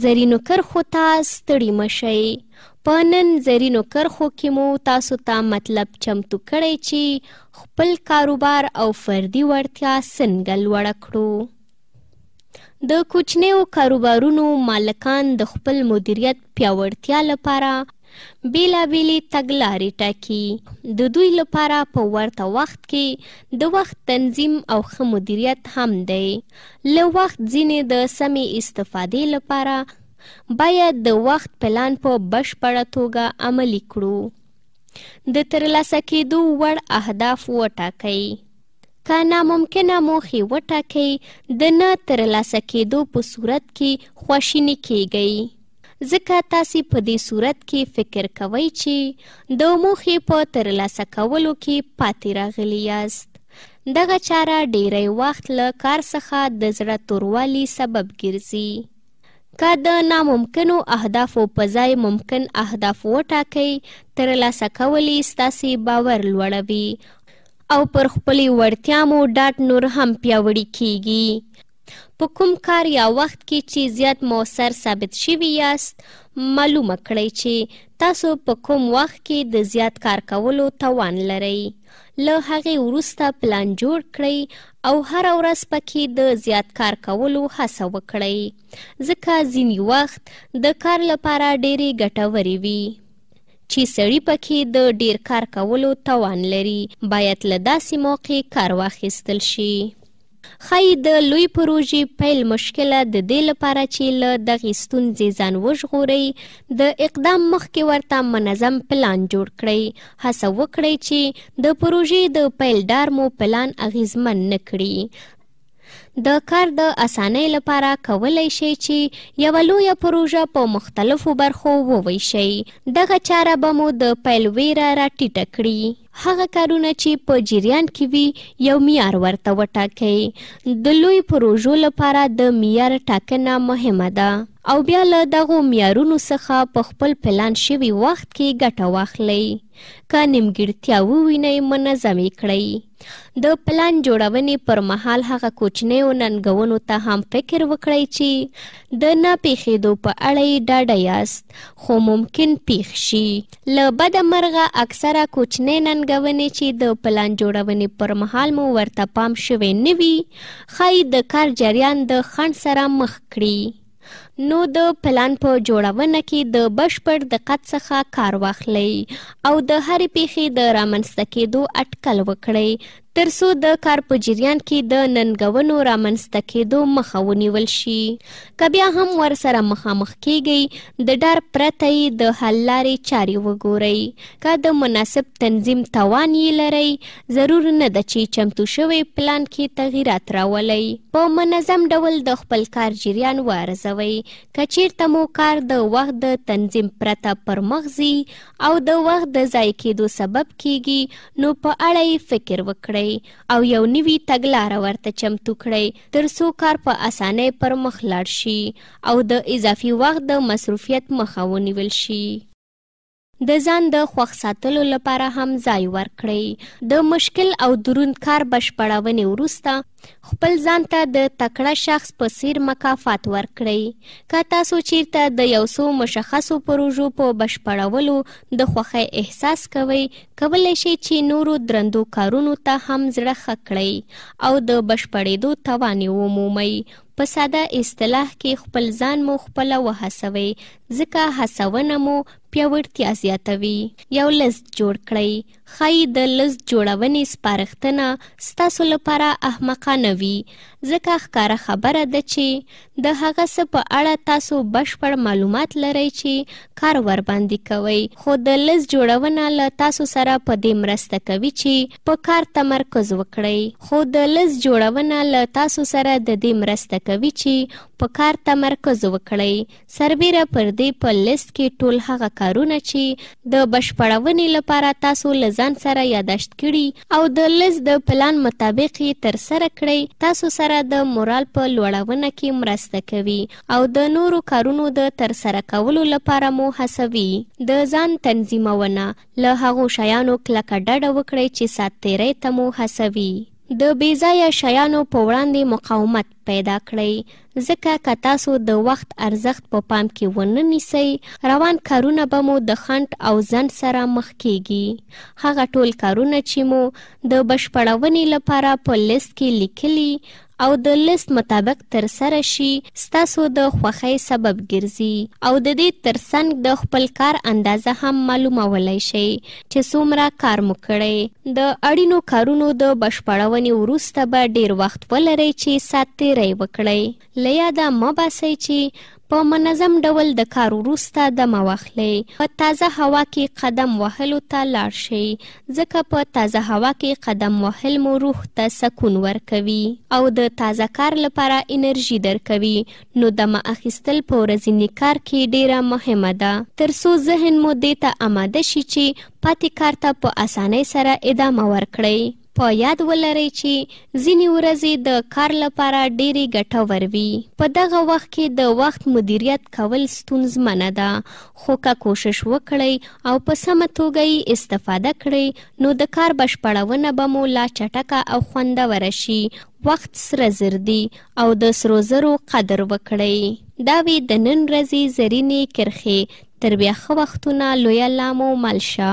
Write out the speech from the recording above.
زرینو کرخو ته ستړي مشئ په نن زرینو کرخو کې مو تاسو ته تا مطلب چمتو کړی چې خپل کاروبار او فردي وړتیا څنګه لوړه کړو د کوچنیو کاروبارونو مالکان د خپل مدیریت پیاوړتیا لپاره بیلابیلې تګلارې ټاکي د دوی لپاره په ورته وخت کې د وخت تنظیم او ښه مدیریت هم دی له وخت ځینې د سمې استفادې لپاره باید د وخت پلان په بشپړه توګه عملی کړو د ترلاسه کېدو وړ اهداف وټاکئ که ناممکنه موخې وټاکئ د نه ترلاسه کېدو په صورت کې خواشینی کیږئ ځکه تاسو په دې صورت کې فکر کوئ چې د موخې په ترلاسه کولو کې پاتې راغلی یاست دغه چاره ډیری وخت له کار څخه د زړه توروالي سبب ګرځي که د ناممکنو اهدافو په ځای ممکن اهداف وټاکئ ترلاسه کول یې ستاسې باور لوړوي او پر خپلې وړتیا مو ډاټ نور هم پیاوړي کیږي په کوم کار یا وخت کې چې زیات موثر ثابت شوی یاست معلومه کړئ چې تاسو په کوم وخت کې د زیات کار کولو توان لرئ له هغه وروسته پلان جوړ کړئ او هر ورځ پکې د زیات کار کولو هڅه وکړئ ځکه ځینې وخت د کار لپاره ډېری ګټورې وي چې سړی پکې د ډیر کار کولو توان لري باید له داسې موقع کار واخیستل شي خای د لوی پروژې پیل مشکله د دې لپاره چې له دغې ستونزې ځان وژغوري د اقدام مخکې ورته منظم پلان جوړ کړئ هڅه وکړئ چې د پروژې د پیلدار مو پلان اغیزمن نکړي د کار د اسانۍ لپاره کولای شي چې یو لوی پروژه په مختلفو برخو وویشي دغه چاره به مو د پیلویره راټیټه کړي هغه کارونه چې په جریان کې وي یو معیار ورته وټاکئ د لوی پروژو لپاره د معیار ټاکنه مهمه ده او بیا له دغو معیارونو څخه په خپل پلان شوی وخت کې ګټه واخلئ که نیمګړتیا ووینئ منظمې کړئ د پلان جوړونې پر مهال هغه کوچنیو ننګونو ته هم فکر وکړئ چې د ناپېښېدو په اړه یې ډاډه یاست خو ممکن پیښ شي له بده مرغه اکثره کوچنۍ ننګونې چې د پلان جوړونې پر مهال مو ورته پام شوی نه وي ښایي د کار جریان د خنډ سره مخ کړي نو د پلان په جوړونه کې د بشپړ دقت څخه کار واخلئ او د هرې پیښې د رامنځته کېدو اټکل وکړئ ترڅو د کار په جریان کې د ننګونو رامنځته کېدو مخه ونیول شي کبیا هم ورسره مخامخ کیږي د ډار پرته د حل لارې چاري وګورئ که د مناسب تنظیم توان یې لرئ ضرور نه ده چې چمتو شوی پلان کې تغیرات راولئ په منظم ډول د خپل کار جریان وارزوئ که چیرته مو کار د وخت د تنظیم پرته پر مغزي او د وخت د ضایع کېدو سبب کیږي نو په اړه فکر وکړئ کړئ او یو نوي تګلار ورته چمتو کړئ ترڅو کار په اسانۍ پر مخ لاړ شي او د اضافي وخت د مصروفیت مخه ونیول شي د ځان د خوښ ساتلو لپاره هم ځای ورکړئ د مشکل او دروند کار بشپړونې وروسته خپل ځان ته د تکړه شخص په سیر مکافات ورکړئ که تاسو چیرته د یو څو مشخصو پروژو په بشپړولو د خوښۍ احساس کوئ کولی شئ چې نورو درندو کارونو ته هم زړه ښه کړئ او د بشپړېدو توان یې ومومئ په ساده اصطلاح کې خپل ځان مو خپل وهڅوي ځکه هڅونه مو پیاوړتیا زیاتوي یو لست جوړ کړئ خای د لست جوړونې سپارښتنه ستاسو لپاره احمقانه وي ځکه ښکاره خبره ده چې د هغه څه په اړه تاسو بشپړ معلومات لرئ چې کار ورباندې کوي خو د لز جوړونه له تاسو سره په دې مرسته کوي چې په کار تمرکز وکړئ خو د لز جوړونه له تاسو سره د دې مرسته کوي چې په کار تمرکز وکړئ سربیره پر دې په لیست کې ټول هغه کارونه چې د بشپړونې لپاره تاسو لزان سره یاداشت کړي او د لیست د پلان مطابق تر سره کړئ تاسو سره لپاره د مورال په لوړونه کې مرسته کوي او د نورو کارونو د ترسره کولو لپاره مو هڅوي د ځان تنظیمونه له هغو شیانو کلکه ډډه وکړئ چې ساتیرې ته مو هڅوي د بیځایه شیانو په وړاندې مقاومت پیدا کړئ ځکه که تاسو د وخت ارزښت په پا پام کې ونه نیسئ روان کارونه به مو د خند او ځند سره مخ کیږي هغه ټول کارونه چې مو د بشپړونې لپاره په لیست کې لیکلي او د لیست مطابق تر سره شي ستاسو د خوښۍ سبب ګرځي او د دې ترڅنګ د خپل کار اندازه هم معلومولای شي چې څومره کار مو کړی د اړینو کارونو د بشپړونې وروسته به ډیر وخت ولري چې ساتیری وکړي لیادا مباسي چې په منظم ډول د کار وروسته د مواخلي په تازه هوا کې قدم وهلو ته لاړ شئ ځکه په تازه هوا کې قدم وهل مو روح ته سکون ورکوي او د تازه کار لپاره انرژي درکوي نو د ما اخیستل په ورځني کار کې ډیره مهمه ده ترڅو ذهن مو دې ته آماده شي چې پاتې کار ته په اسانۍ سره ادامه ورکړئ په یاد ولرئ چې ځینې ورځې د کار لپاره ډېرې ګټور وي په دغه وخت کې د وخت مدیریت کول ستونزمنه ده خو که کوشش وکړئ او په سمه توګه استفاده کړئ نو د کار بشپړونه به مو لا چټکه او خوندوره شي وخت سره زر دی او د سرو زرو قدر وکړئ دا وی د نن ورځې زرینې کرخې تر بیا ښه وختونه لوی الله مو مل شه